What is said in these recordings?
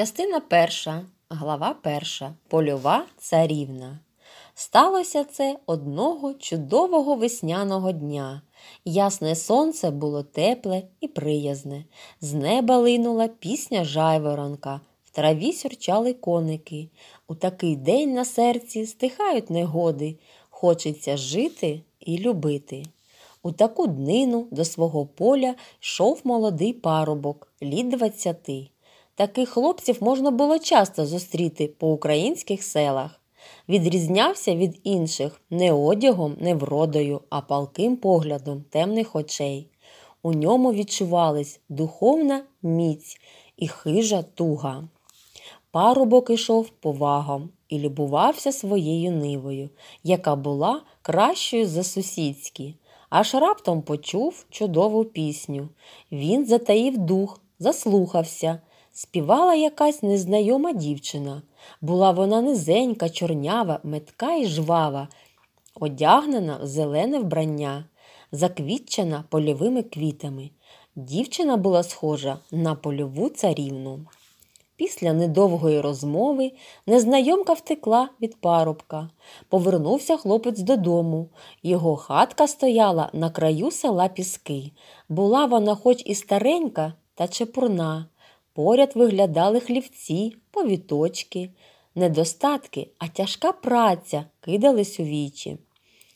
Частина перша, глава перша, польова царівна. Сталося це одного чудового весняного дня. Ясне сонце було тепле і приязне. З неба линула пісня жайворонка, в траві сюрчали коники. У такий день на серці стихають негоди. Хочеться жити і любити. У таку днину до свого поля йшов молодий парубок, літ двадцяти. Таких хлопців можна було часто зустріти по українських селах. Відрізнявся від інших не одягом, не вродою, а палким поглядом темних очей. У ньому відчувались духовна міць і хижа туга. Парубок ішов повагом і любувався своєю нивою, яка була кращою за сусідські. Аж раптом почув чудову пісню. Він затаїв дух, заслухався співала якась незнайома дівчина. Була вона низенька, чорнява, метка і жвава, одягнена в зелене вбрання, заквітчена польовими квітами. Дівчина була схожа на польову царівну. Після недовгої розмови незнайомка втекла від парубка. Повернувся хлопець додому. Його хатка стояла на краю села Піски. Була вона, хоч і старенька, та чепурна. Поряд виглядали хлівці, повіточки, недостатки, а тяжка праця кидались у вічі.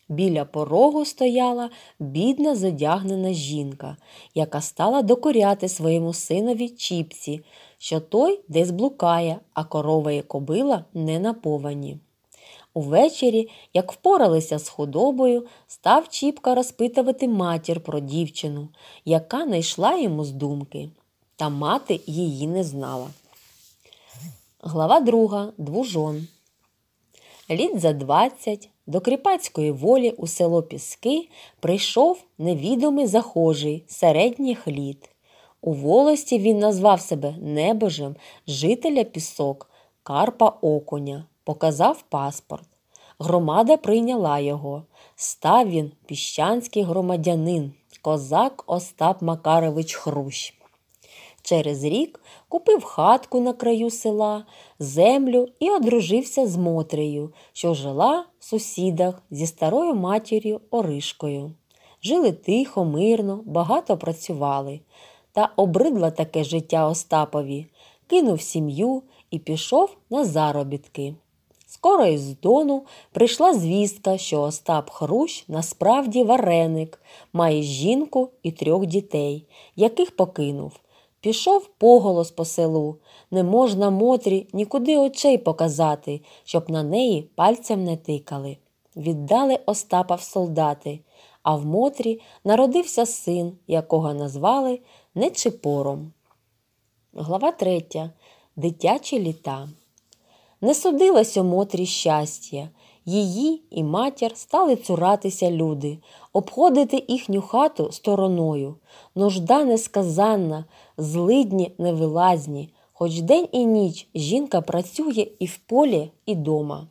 Біля порогу стояла бідна задягнена жінка, яка стала докоряти своєму синові Чіпці, що той десь блукає, а корова і кобила не наповані. Увечері, як впоралися з худобою, став Чіпка розпитувати матір про дівчину, яка не йому з думки та мати її не знала. Глава друга Двужон. Літ за 20 до кріпацької волі у село Піски прийшов невідомий захожий середніх літ. У волості він назвав себе небожем жителя Пісок, Карпа Окуня, показав паспорт. Громада прийняла його. Став він піщанський громадянин, козак Остап Макарович Хрущ. Через рік купив хатку на краю села, землю і одружився з Мотрею, що жила в сусідах зі старою матір'ю Оришкою. Жили тихо, мирно, багато працювали. Та обридло таке життя Остапові, кинув сім'ю і пішов на заробітки. Скоро із Дону прийшла звістка, що Остап Хрущ насправді вареник, має жінку і трьох дітей, яких покинув. Пішов поголос по селу, не можна Мотрі нікуди очей показати, щоб на неї пальцем не тикали. Віддали Остапа в солдати, а в Мотрі народився син, якого назвали Нечипором. Глава третя Дитячі літа. Не судилось у Мотрі щастя. Її і матір стали цуратися люди, обходити їхню хату стороною. Нужда несказанна, злидні невилазні, хоч день і ніч жінка працює і в полі, і дома.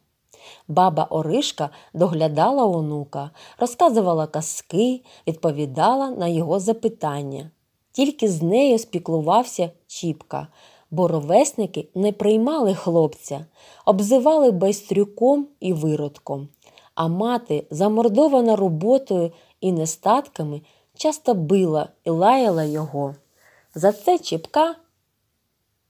Баба Оришка доглядала онука, розказувала казки, відповідала на його запитання. Тільки з нею спіклувався Чіпка бо ровесники не приймали хлопця, обзивали байстрюком і виродком. А мати, замордована роботою і нестатками, часто била і лаяла його. За це Чіпка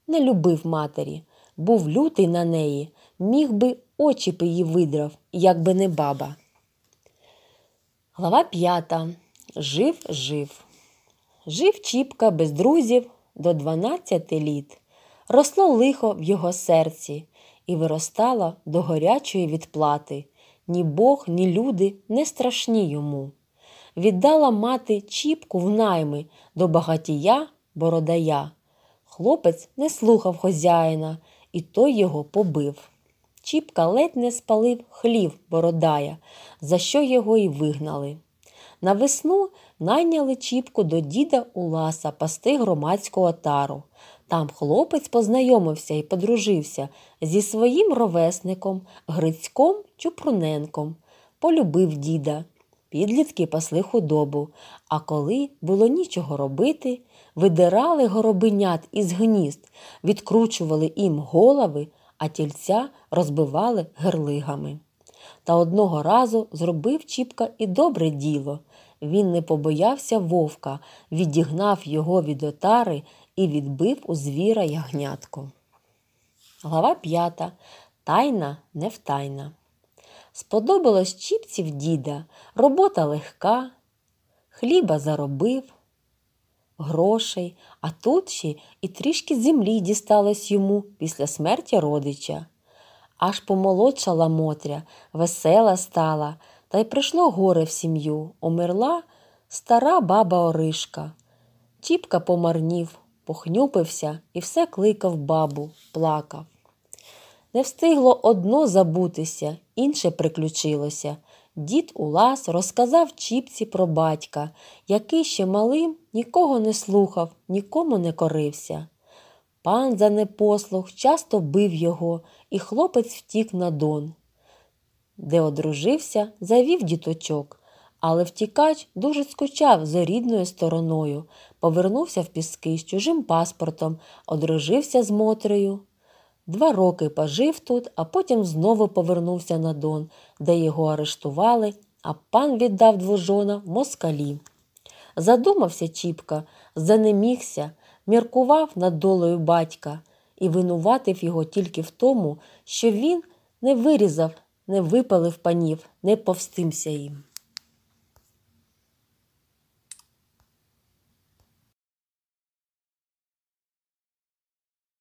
не любив матері, був лютий на неї, міг би очі б її видрав, якби не баба. Глава п'ята. Жив, жив. Жив Чіпка без друзів до 12 літ росло лихо в його серці і виростало до горячої відплати. Ні Бог, ні люди не страшні йому. Віддала мати чіпку в найми до багатія бородая. Хлопець не слухав хазяїна, і той його побив. Чіпка ледь не спалив хлів бородая, за що його й вигнали. На весну найняли Чіпку до діда Уласа пасти громадського тару. Там хлопець познайомився і подружився зі своїм ровесником, Грицьком Чупруненком, полюбив діда. Підлітки пасли худобу, а коли було нічого робити, видирали горобенят із гнізд, відкручували їм голови, а тільця розбивали герлигами. Та одного разу зробив Чіпка і добре діло. Він не побоявся вовка, відігнав його від отари і відбив у звіра ягнятко. Глава п'ята. Тайна невтайна. Сподобалось чіпців діда, робота легка, хліба заробив, грошей, а тут ще і трішки землі дісталось йому після смерті родича. Аж помолодшала Мотря, весела стала, та й прийшло горе в сім'ю. Умерла стара баба Оришка. Чіпка помарнів, похнюпився і все кликав бабу, плакав. Не встигло одно забутися, інше приключилося. Дід Улас розказав Чіпці про батька, який ще малим нікого не слухав, нікому не корився. Пан за непослух часто бив його, і хлопець втік на дон, де одружився, завів діточок. Але втікач дуже скучав за рідною стороною, повернувся в Піски з чужим паспортом, одружився з Мотрею. Два роки пожив тут, а потім знову повернувся на Дон, де його арештували, а пан віддав двожона в москалі. Задумався Чіпка, занемігся, міркував над долею батька і винуватив його тільки в тому, що він не вирізав, не випалив панів, не повстимся їм.